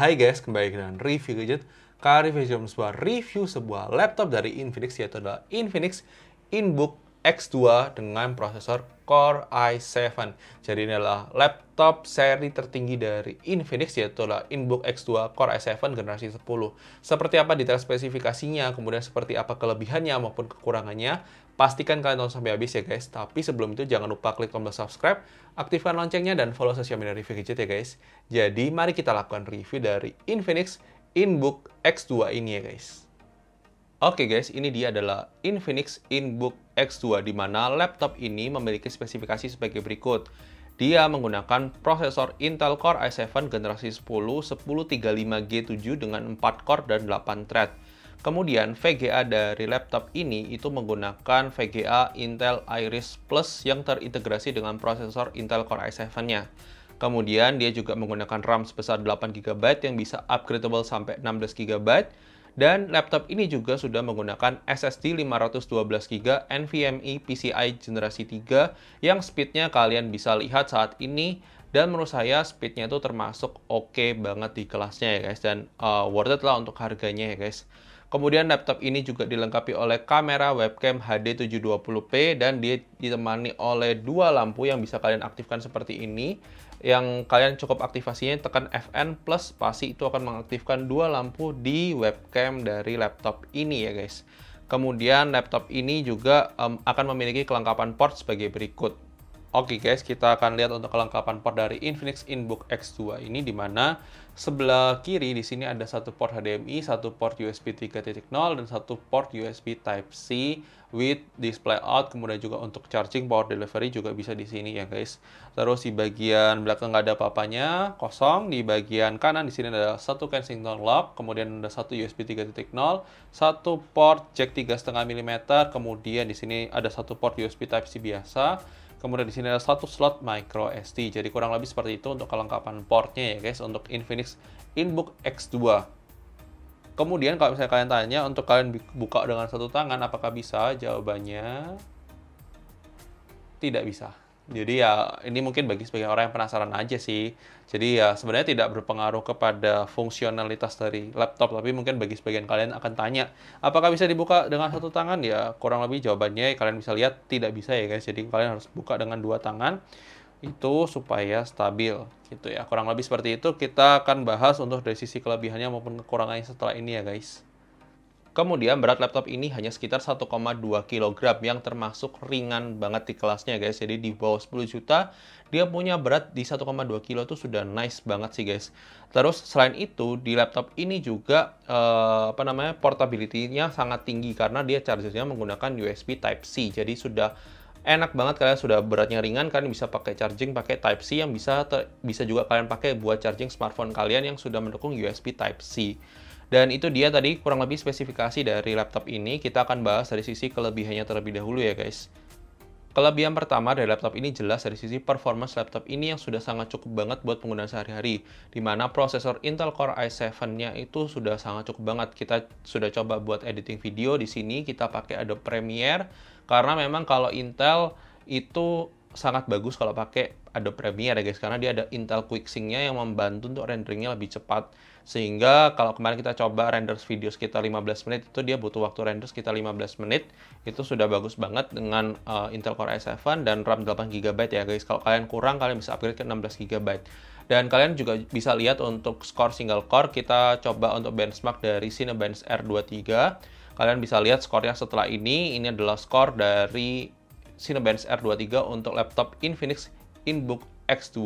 Hai guys, kembali dengan review gadget. Kali review sebuah review sebuah laptop dari Infinix yaitu adalah Infinix Inbook X2 dengan prosesor Core i7. Jadi ini adalah laptop seri tertinggi dari Infinix yaitu adalah Inbook X2 Core i7 generasi 10. Seperti apa detail spesifikasinya, kemudian seperti apa kelebihannya maupun kekurangannya, Pastikan kalian nonton sampai habis ya guys. Tapi sebelum itu jangan lupa klik tombol subscribe, aktifkan loncengnya, dan follow sosial media review gadget ya guys. Jadi mari kita lakukan review dari Infinix InBook X2 ini ya guys. Oke okay guys, ini dia adalah Infinix InBook X2 di mana laptop ini memiliki spesifikasi sebagai berikut. Dia menggunakan prosesor Intel Core i7 generasi 10 1035G7 dengan 4 core dan 8 thread. Kemudian VGA dari laptop ini itu menggunakan VGA Intel Iris Plus yang terintegrasi dengan prosesor Intel Core i7-nya. Kemudian dia juga menggunakan RAM sebesar 8GB yang bisa upgradable sampai 16GB. Dan laptop ini juga sudah menggunakan SSD 512GB NVMe PCI generasi 3 yang speednya kalian bisa lihat saat ini dan menurut saya speednya itu termasuk oke okay banget di kelasnya ya guys dan uh, worth it lah untuk harganya ya guys. Kemudian laptop ini juga dilengkapi oleh kamera webcam HD 720p dan dia ditemani oleh dua lampu yang bisa kalian aktifkan seperti ini. Yang kalian cukup aktivasinya tekan FN plus pasti itu akan mengaktifkan dua lampu di webcam dari laptop ini ya guys. Kemudian laptop ini juga um, akan memiliki kelengkapan port sebagai berikut. Oke okay guys, kita akan lihat untuk kelengkapan port dari Infinix Inbook X2 ini di mana sebelah kiri di sini ada satu port HDMI, satu port USB 3.0 dan satu port USB Type C with display out kemudian juga untuk charging power delivery juga bisa di sini ya guys. Terus di bagian belakang nggak ada apa kosong. Di bagian kanan di sini ada satu Kensington lock, kemudian ada satu USB 3.0, satu port jack 3,5 mm, kemudian di sini ada satu port USB Type C biasa Kemudian di sini ada satu slot micro SD. Jadi kurang lebih seperti itu untuk kelengkapan portnya ya guys untuk Infinix Inbook X2. Kemudian kalau misalnya kalian tanya untuk kalian buka dengan satu tangan apakah bisa? Jawabannya tidak bisa. Jadi ya ini mungkin bagi sebagian orang yang penasaran aja sih. Jadi ya sebenarnya tidak berpengaruh kepada fungsionalitas dari laptop, tapi mungkin bagi sebagian kalian akan tanya, apakah bisa dibuka dengan satu tangan? Ya kurang lebih jawabannya kalian bisa lihat tidak bisa ya guys. Jadi kalian harus buka dengan dua tangan itu supaya stabil gitu ya. Kurang lebih seperti itu kita akan bahas untuk dari sisi kelebihannya maupun kekurangannya setelah ini ya guys. Kemudian berat laptop ini hanya sekitar 1,2 kg yang termasuk ringan banget di kelasnya guys. Jadi di bawah 10 juta dia punya berat di 1,2 kg itu sudah nice banget sih guys. Terus selain itu di laptop ini juga eh, apa namanya portability-nya sangat tinggi karena dia chargernya menggunakan USB Type C. Jadi sudah enak banget kalian sudah beratnya ringan kan bisa pakai charging pakai Type C yang bisa bisa juga kalian pakai buat charging smartphone kalian yang sudah mendukung USB Type C. Dan itu dia tadi kurang lebih spesifikasi dari laptop ini. Kita akan bahas dari sisi kelebihannya terlebih dahulu ya guys. Kelebihan pertama dari laptop ini jelas dari sisi performance laptop ini yang sudah sangat cukup banget buat penggunaan sehari-hari. Dimana prosesor Intel Core i7-nya itu sudah sangat cukup banget. Kita sudah coba buat editing video di sini, kita pakai Adobe Premiere. Karena memang kalau Intel itu sangat bagus kalau pakai Adobe Premiere ya guys karena dia ada Intel Quick Sync-nya yang membantu untuk renderingnya lebih cepat sehingga kalau kemarin kita coba render video sekitar 15 menit itu dia butuh waktu render sekitar 15 menit itu sudah bagus banget dengan uh, Intel Core i7 dan RAM 8 GB ya guys kalau kalian kurang kalian bisa upgrade ke 16 GB dan kalian juga bisa lihat untuk skor single core kita coba untuk benchmark dari Cinebench R23 kalian bisa lihat skornya setelah ini ini adalah skor dari Cinebench R23 untuk laptop Infinix Inbook X2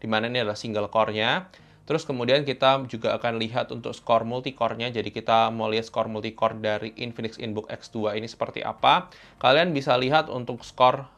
di mana ini adalah single core-nya. Terus kemudian kita juga akan lihat untuk skor multicore-nya. Jadi kita mau lihat skor multicore dari Infinix Inbook X2 ini seperti apa. Kalian bisa lihat untuk skor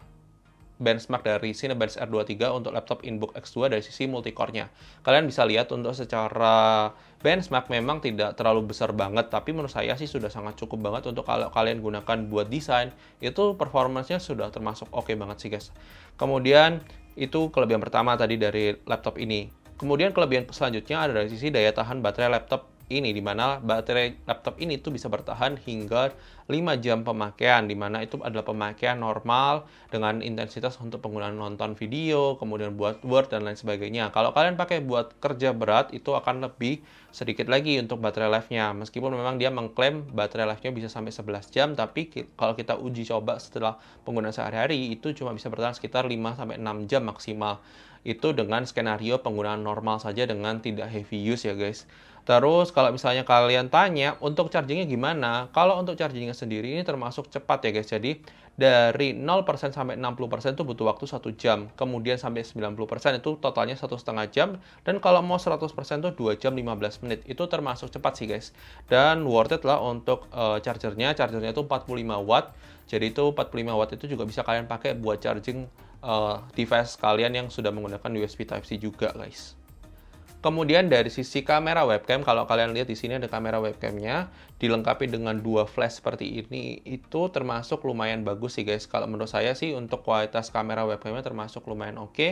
benchmark dari Cinebench R23 untuk laptop Inbook X2 dari sisi multicore-nya. Kalian bisa lihat untuk secara benchmark memang tidak terlalu besar banget, tapi menurut saya sih sudah sangat cukup banget untuk kalau kalian gunakan buat desain, itu performanya sudah termasuk oke okay banget sih guys. Kemudian itu kelebihan pertama tadi dari laptop ini. Kemudian kelebihan selanjutnya ada dari sisi daya tahan baterai laptop ini di mana baterai laptop ini tuh bisa bertahan hingga 5 jam pemakaian di mana itu adalah pemakaian normal dengan intensitas untuk penggunaan nonton video kemudian buat Word dan lain sebagainya kalau kalian pakai buat kerja berat itu akan lebih sedikit lagi untuk baterai life-nya meskipun memang dia mengklaim baterai life-nya bisa sampai 11 jam tapi kalau kita uji coba setelah penggunaan sehari-hari itu cuma bisa bertahan sekitar 5 sampai 6 jam maksimal itu dengan skenario penggunaan normal saja dengan tidak heavy use ya guys Terus kalau misalnya kalian tanya untuk chargingnya gimana? Kalau untuk chargingnya sendiri ini termasuk cepat ya guys. Jadi dari 0% sampai 60% itu butuh waktu 1 jam. Kemudian sampai 90% itu totalnya satu setengah jam. Dan kalau mau 100% itu 2 jam 15 menit. Itu termasuk cepat sih guys. Dan worth it lah untuk uh, chargernya. Chargernya itu 45 watt. Jadi itu 45 watt itu juga bisa kalian pakai buat charging uh, device kalian yang sudah menggunakan USB Type-C juga guys. Kemudian dari sisi kamera webcam, kalau kalian lihat di sini ada kamera webcamnya, dilengkapi dengan dua flash seperti ini, itu termasuk lumayan bagus sih guys. Kalau menurut saya sih untuk kualitas kamera webcamnya termasuk lumayan oke okay.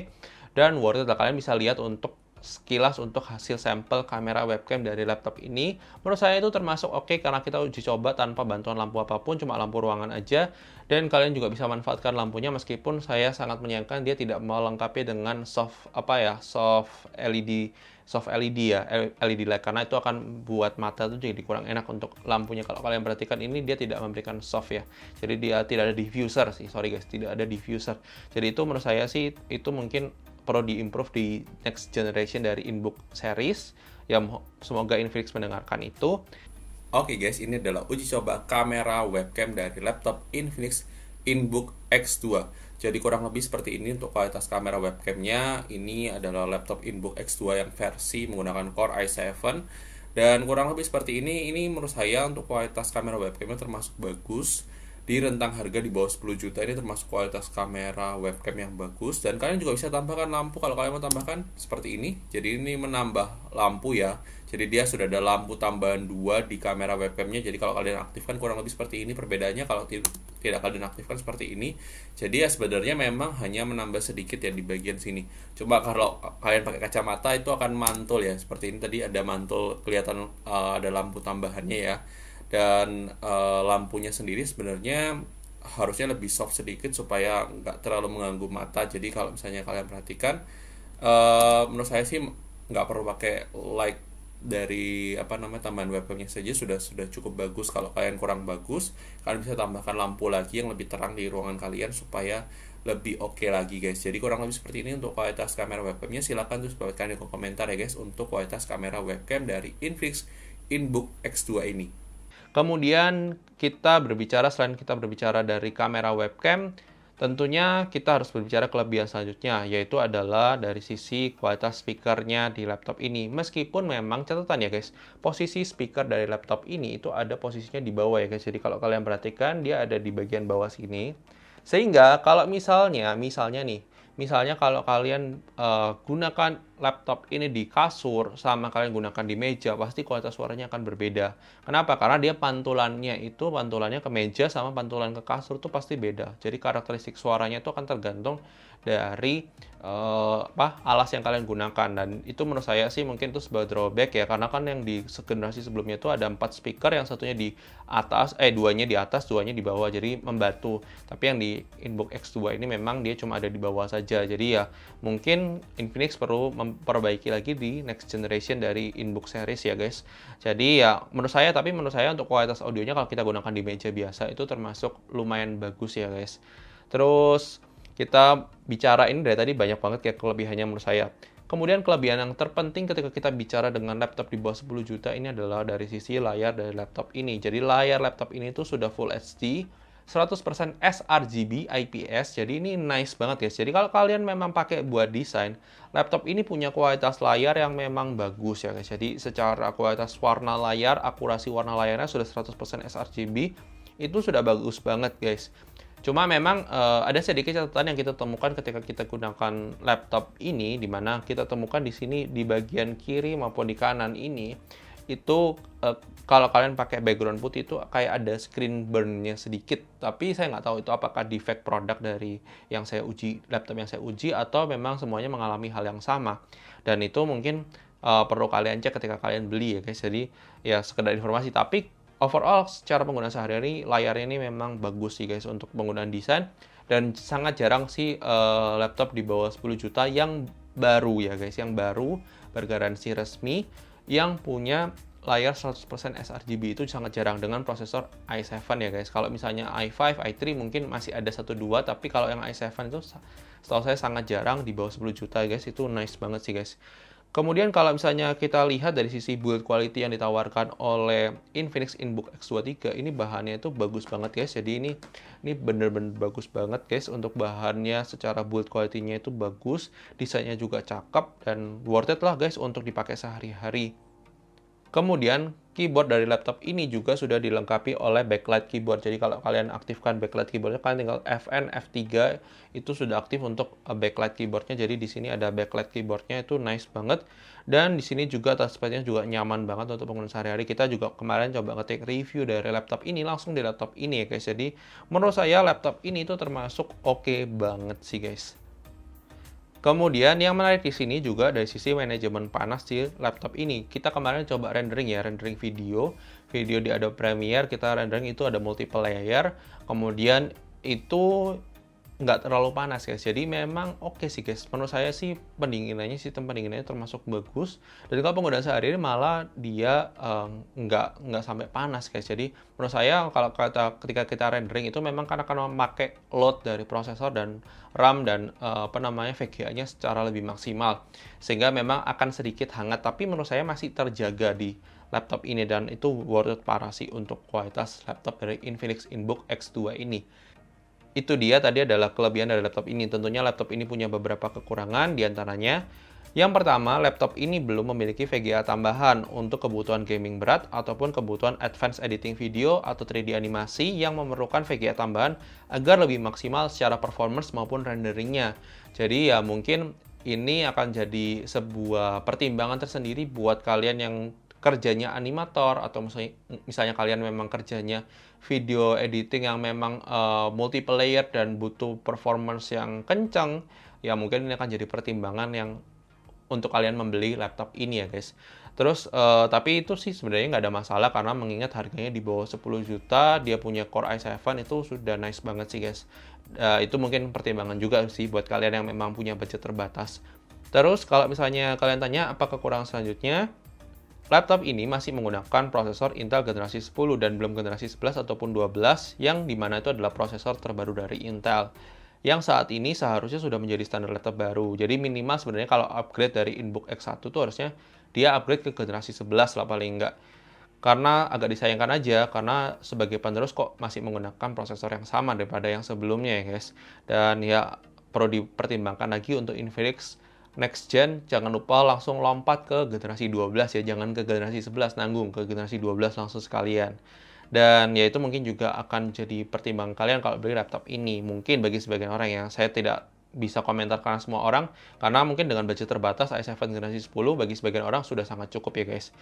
dan worth it. Kalian bisa lihat untuk sekilas untuk hasil sampel kamera webcam dari laptop ini. Menurut saya itu termasuk oke okay karena kita uji coba tanpa bantuan lampu apapun, cuma lampu ruangan aja. Dan kalian juga bisa manfaatkan lampunya meskipun saya sangat menyayangkan dia tidak melengkapi dengan soft apa ya, soft LED soft LED ya, LED light karena itu akan buat mata tuh jadi kurang enak untuk lampunya. Kalau kalian perhatikan ini dia tidak memberikan soft ya. Jadi dia tidak ada diffuser sih. Sorry guys, tidak ada diffuser. Jadi itu menurut saya sih itu mungkin perlu diimprove di next generation dari inbook series. Ya semoga Infinix mendengarkan itu. Oke okay guys, ini adalah uji coba kamera webcam dari laptop Infinix InBook X2. Jadi kurang lebih seperti ini untuk kualitas kamera webcamnya. Ini adalah laptop InBook X2 yang versi menggunakan Core i7 dan kurang lebih seperti ini. Ini menurut saya untuk kualitas kamera webcamnya termasuk bagus di rentang harga di bawah 10 juta ini termasuk kualitas kamera webcam yang bagus dan kalian juga bisa tambahkan lampu kalau kalian mau tambahkan seperti ini jadi ini menambah lampu ya jadi dia sudah ada lampu tambahan dua di kamera webcamnya jadi kalau kalian aktifkan kurang lebih seperti ini perbedaannya kalau tidak kalian aktifkan seperti ini jadi ya sebenarnya memang hanya menambah sedikit ya di bagian sini coba kalau kalian pakai kacamata itu akan mantul ya seperti ini tadi ada mantul kelihatan uh, ada lampu tambahannya ya dan uh, lampunya sendiri sebenarnya harusnya lebih soft sedikit supaya nggak terlalu mengganggu mata jadi kalau misalnya kalian perhatikan uh, menurut saya sih nggak perlu pakai light dari apa namanya tambahan webcamnya saja sudah sudah cukup bagus kalau kalian kurang bagus kalian bisa tambahkan lampu lagi yang lebih terang di ruangan kalian supaya lebih oke okay lagi guys jadi kurang lebih seperti ini untuk kualitas kamera webcamnya silahkan terus bagikan di komentar ya guys untuk kualitas kamera webcam dari Infix Inbook X2 ini Kemudian kita berbicara selain kita berbicara dari kamera webcam, tentunya kita harus berbicara kelebihan selanjutnya yaitu adalah dari sisi kualitas speakernya di laptop ini. Meskipun memang catatan ya guys, posisi speaker dari laptop ini itu ada posisinya di bawah ya guys. Jadi kalau kalian perhatikan dia ada di bagian bawah sini. Sehingga kalau misalnya misalnya nih misalnya kalau kalian uh, gunakan laptop ini di kasur sama kalian gunakan di meja pasti kualitas suaranya akan berbeda. Kenapa? Karena dia pantulannya itu pantulannya ke meja sama pantulan ke kasur tuh pasti beda. Jadi karakteristik suaranya itu akan tergantung dari uh, apa alas yang kalian gunakan dan itu menurut saya sih mungkin itu sebuah drawback ya karena kan yang di generasi sebelumnya itu ada empat speaker yang satunya di atas eh duanya di atas duanya di bawah jadi membantu tapi yang di Inbox X2 ini memang dia cuma ada di bawah saja jadi ya mungkin Infinix perlu memperbaiki lagi di next generation dari Inbox series ya guys jadi ya menurut saya tapi menurut saya untuk kualitas audionya kalau kita gunakan di meja biasa itu termasuk lumayan bagus ya guys Terus kita bicara ini dari tadi banyak banget kayak kelebihannya menurut saya. Kemudian kelebihan yang terpenting ketika kita bicara dengan laptop di bawah 10 juta ini adalah dari sisi layar dari laptop ini. Jadi layar laptop ini tuh sudah full HD, 100% sRGB IPS. Jadi ini nice banget guys. Jadi kalau kalian memang pakai buat desain, laptop ini punya kualitas layar yang memang bagus ya guys. Jadi secara kualitas warna layar, akurasi warna layarnya sudah 100% sRGB itu sudah bagus banget guys. Cuma memang uh, ada sedikit catatan yang kita temukan ketika kita gunakan laptop ini, di mana kita temukan di sini di bagian kiri maupun di kanan ini itu uh, kalau kalian pakai background putih itu kayak ada screen burn-nya sedikit. Tapi saya nggak tahu itu apakah defect produk dari yang saya uji, laptop yang saya uji, atau memang semuanya mengalami hal yang sama. Dan itu mungkin uh, perlu kalian cek ketika kalian beli ya guys. Jadi ya sekedar informasi. Tapi overall secara penggunaan sehari-hari layarnya ini memang bagus sih guys untuk penggunaan desain dan sangat jarang sih uh, laptop di bawah 10 juta yang baru ya guys yang baru bergaransi resmi yang punya layar 100% sRGB itu sangat jarang dengan prosesor i7 ya guys. Kalau misalnya i5, i3 mungkin masih ada 1 2 tapi kalau yang i7 itu setahu saya sangat jarang di bawah 10 juta guys. Itu nice banget sih guys. Kemudian kalau misalnya kita lihat dari sisi build quality yang ditawarkan oleh Infinix Inbook X23, ini bahannya itu bagus banget guys. Jadi ini ini bener-bener bagus banget guys untuk bahannya secara build quality-nya itu bagus, desainnya juga cakep dan worth it lah guys untuk dipakai sehari-hari. Kemudian keyboard dari laptop ini juga sudah dilengkapi oleh backlight keyboard. Jadi kalau kalian aktifkan backlight keyboardnya, kalian tinggal Fn F3 itu sudah aktif untuk uh, backlight keyboardnya. Jadi di sini ada backlight keyboardnya itu nice banget. Dan di sini juga touchpadnya juga nyaman banget untuk penggunaan sehari-hari. Kita juga kemarin coba ngetik review dari laptop ini langsung di laptop ini ya guys. Jadi menurut saya laptop ini itu termasuk oke okay banget sih guys. Kemudian yang menarik di sini juga dari sisi manajemen panas di laptop ini. Kita kemarin coba rendering ya, rendering video. Video di Adobe Premiere kita rendering itu ada multiple layer. Kemudian itu nggak terlalu panas guys jadi memang oke okay sih guys menurut saya sih pendinginannya sistem pendinginannya termasuk bagus dan kalau penggunaan sehari ini malah dia um, nggak nggak sampai panas guys jadi menurut saya kalau kata ketika kita rendering itu memang kan memakai load dari prosesor dan RAM dan uh, apa namanya VGA-nya secara lebih maksimal sehingga memang akan sedikit hangat tapi menurut saya masih terjaga di laptop ini dan itu worth it parah sih untuk kualitas laptop dari Infinix InBook X2 ini itu dia tadi adalah kelebihan dari laptop ini. Tentunya laptop ini punya beberapa kekurangan diantaranya yang pertama, laptop ini belum memiliki VGA tambahan untuk kebutuhan gaming berat ataupun kebutuhan advanced editing video atau 3D animasi yang memerlukan VGA tambahan agar lebih maksimal secara performance maupun renderingnya. Jadi ya mungkin ini akan jadi sebuah pertimbangan tersendiri buat kalian yang kerjanya animator atau misalnya, misalnya kalian memang kerjanya video editing yang memang uh, multiplayer dan butuh performance yang kencang, ya mungkin ini akan jadi pertimbangan yang untuk kalian membeli laptop ini ya guys. Terus uh, tapi itu sih sebenarnya nggak ada masalah karena mengingat harganya di bawah 10 juta, dia punya Core i7 itu sudah nice banget sih guys. Uh, itu mungkin pertimbangan juga sih buat kalian yang memang punya budget terbatas. Terus kalau misalnya kalian tanya apa kekurangan selanjutnya, Laptop ini masih menggunakan prosesor Intel generasi 10 dan belum generasi 11 ataupun 12 yang dimana itu adalah prosesor terbaru dari Intel yang saat ini seharusnya sudah menjadi standar laptop baru. Jadi minimal sebenarnya kalau upgrade dari InBook X1 itu harusnya dia upgrade ke generasi 11 lah paling enggak. Karena agak disayangkan aja, karena sebagai penerus kok masih menggunakan prosesor yang sama daripada yang sebelumnya ya guys. Dan ya perlu dipertimbangkan lagi untuk Infinix next gen jangan lupa langsung lompat ke generasi 12 ya jangan ke generasi 11 nanggung ke generasi 12 langsung sekalian dan ya itu mungkin juga akan jadi pertimbangan kalian kalau beli laptop ini mungkin bagi sebagian orang ya saya tidak bisa komentar karena semua orang karena mungkin dengan budget terbatas i7 generasi 10 bagi sebagian orang sudah sangat cukup ya guys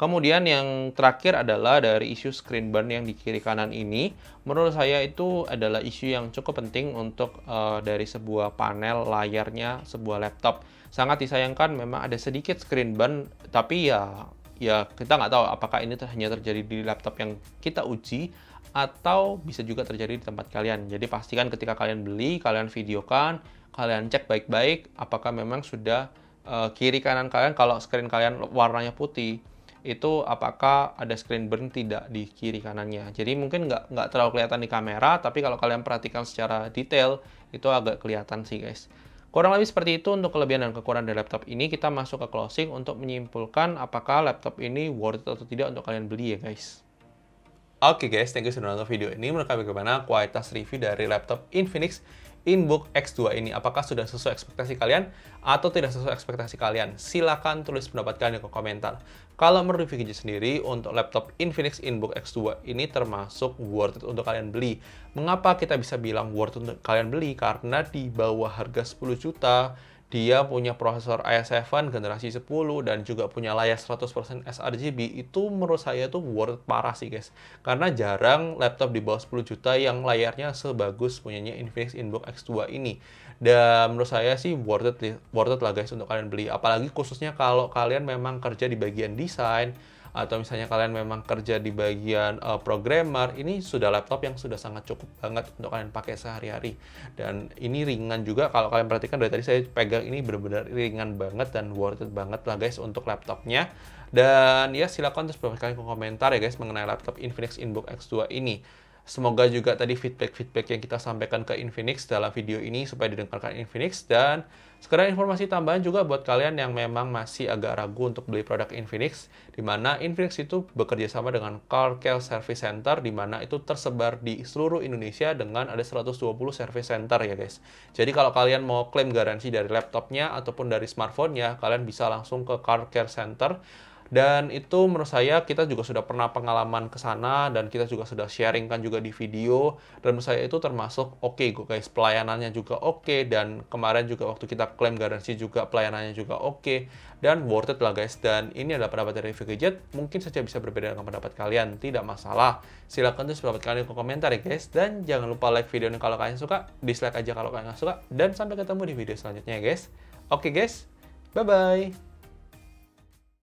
Kemudian yang terakhir adalah dari isu screen burn yang di kiri kanan ini. Menurut saya itu adalah isu yang cukup penting untuk uh, dari sebuah panel layarnya sebuah laptop sangat disayangkan memang ada sedikit screen burn, tapi ya ya kita nggak tahu apakah ini hanya terjadi di laptop yang kita uji atau bisa juga terjadi di tempat kalian. Jadi pastikan ketika kalian beli, kalian videokan, kalian cek baik-baik apakah memang sudah uh, kiri kanan kalian kalau screen kalian warnanya putih itu apakah ada screen burn tidak di kiri kanannya. Jadi mungkin nggak nggak terlalu kelihatan di kamera, tapi kalau kalian perhatikan secara detail itu agak kelihatan sih guys. Kurang lebih seperti itu untuk kelebihan dan kekurangan dari laptop ini. Kita masuk ke closing untuk menyimpulkan apakah laptop ini worth it atau tidak untuk kalian beli ya guys. Oke okay guys, thank you sudah nonton video ini. Menurut kalian bagaimana kualitas review dari laptop Infinix inbook X2 ini. Apakah sudah sesuai ekspektasi kalian atau tidak sesuai ekspektasi kalian? Silahkan tulis pendapat kalian ke komentar. Kalau menurut Vicky sendiri, untuk laptop Infinix inbook X2 ini termasuk worth it untuk kalian beli. Mengapa kita bisa bilang worth it untuk kalian beli? Karena di bawah harga 10 juta, dia punya prosesor i7 generasi 10 dan juga punya layar 100% sRGB itu menurut saya tuh worth parah sih guys karena jarang laptop di bawah 10 juta yang layarnya sebagus punyanya Infinix Inbox X2 ini dan menurut saya sih worth it, worth it lah guys untuk kalian beli apalagi khususnya kalau kalian memang kerja di bagian desain atau misalnya kalian memang kerja di bagian uh, programmer, ini sudah laptop yang sudah sangat cukup banget untuk kalian pakai sehari-hari. Dan ini ringan juga kalau kalian perhatikan dari tadi saya pegang ini benar-benar ringan banget dan worth it banget lah guys untuk laptopnya. Dan ya silakan terus berikan komentar ya guys mengenai laptop Infinix InBook X2 ini. Semoga juga tadi feedback-feedback yang kita sampaikan ke Infinix dalam video ini supaya didengarkan Infinix dan sekarang informasi tambahan juga buat kalian yang memang masih agak ragu untuk beli produk Infinix di mana Infinix itu bekerja sama dengan Car Care Service Center di mana itu tersebar di seluruh Indonesia dengan ada 120 service center ya guys. Jadi kalau kalian mau klaim garansi dari laptopnya ataupun dari smartphone-nya, kalian bisa langsung ke Car Care Center dan itu menurut saya kita juga sudah pernah pengalaman ke sana dan kita juga sudah sharingkan juga di video dan menurut saya itu termasuk oke okay, guys pelayanannya juga oke okay, dan kemarin juga waktu kita klaim garansi juga pelayanannya juga oke okay, dan worth it lah guys dan ini adalah pendapat dari Jet. mungkin saja bisa berbeda dengan pendapat kalian tidak masalah silahkan tulis pendapat kalian ke komentar ya guys dan jangan lupa like video ini kalau kalian suka dislike aja kalau kalian nggak suka dan sampai ketemu di video selanjutnya ya guys oke okay, guys bye bye